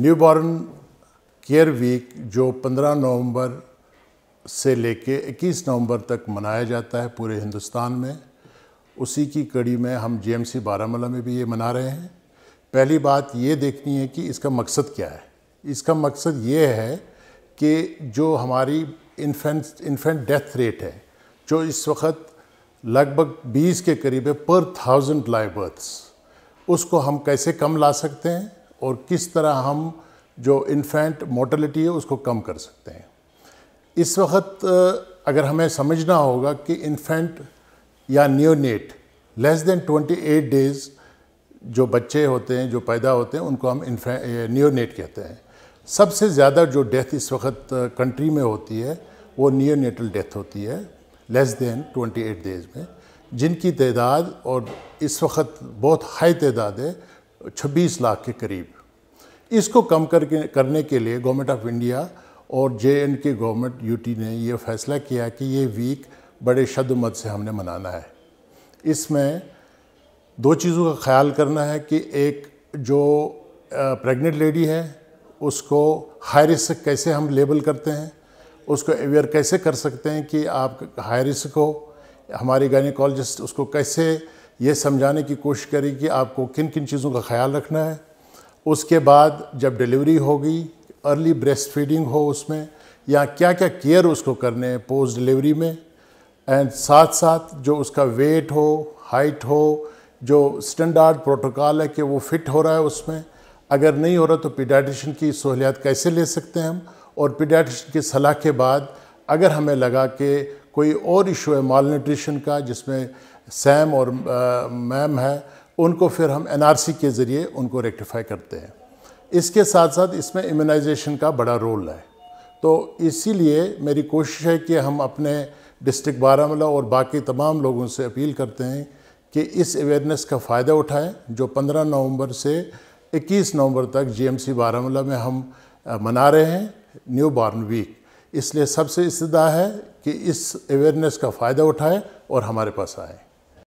newborn care week जो 15 नवंबर से लेके 21 नवंबर तक मनाया जाता है पूरे हिंदुस्तान में उसी की कड़ी में हम जीएमसी बारामूला में भी ये मना रहे हैं पहली बात ये देखनी है कि इसका मकसद क्या है इसका मकसद ये है कि जो हमारी इन्फेंट इन्फेंट डेथ रेट है जो इस वक्त लगभग 20 के करीब है पर थाउजेंड लाइव बर्थ्स उसको हम कैसे कम ला सकते हैं और किस तरह हम जो इन्फेंट मोटलिटी है उसको कम कर सकते हैं इस वक्त अगर हमें समझना होगा कि इन्फेंट या न्योनेट लेस देन 28 डेज़ जो बच्चे होते हैं जो पैदा होते हैं उनको हम न्योनेट कहते हैं सबसे ज़्यादा जो डेथ इस वक्त कंट्री में होती है वो न्योनेटल डेथ होती है लेस देन 28 डेज़ में जिनकी तदाद और इस वक्त बहुत हाई तदाद है 26 लाख के करीब इसको कम करके करने के लिए गवर्नमेंट ऑफ इंडिया और J and K government UT ने ये फैसला किया कि ये वीक बड़े शब्द मत से हमने मनाना है इसमें दो चीज़ों का ख्याल करना है कि एक जो प्रेग्नेंट लेडी है उसको हाई रिस्क कैसे हम लेबल करते हैं उसको अवेयर कैसे कर सकते हैं कि आप हाई रिस्क हो हमारे गायनिकोलॉजिस्ट उसको कैसे ये समझाने की कोशिश करें कि आपको किन किन चीज़ों का ख्याल रखना है उसके बाद जब डिलीवरी होगी अर्ली ब्रेस्ट फीडिंग हो उसमें या क्या क्या केयर उसको करने हैं पोस्ट डिलीवरी में एंड साथ साथ जो उसका वेट हो हाइट हो जो स्टैंडर्ड प्रोटोकॉल है कि वो फिट हो रहा है उसमें अगर नहीं हो रहा तो पीडाटिशन की सहूलियात कैसे ले सकते हैं हम और पीडाटिशन की सलाह के बाद अगर हमें लगा कि कोई और इशू है माल न्यूट्रिशन का जिसमें सैम और मैम है उनको फिर हम एनआरसी के ज़रिए उनको रेक्टिफाई करते हैं इसके साथ साथ इसमें इम्यूनाइजेशन का बड़ा रोल है तो इसीलिए मेरी कोशिश है कि हम अपने डिस्ट्रिक्ट बारामूला और बाकी तमाम लोगों से अपील करते हैं कि इस अवेयरनेस का फ़ायदा उठाएं जो 15 नवंबर से 21 नवंबर तक जीएमसी बारामूला में हम मना रहे हैं न्यू बॉर्न वीक इसलिए सबसे इस्तः है कि इस अवेयरनेस का फ़ायदा उठाएं और हमारे पास आएँ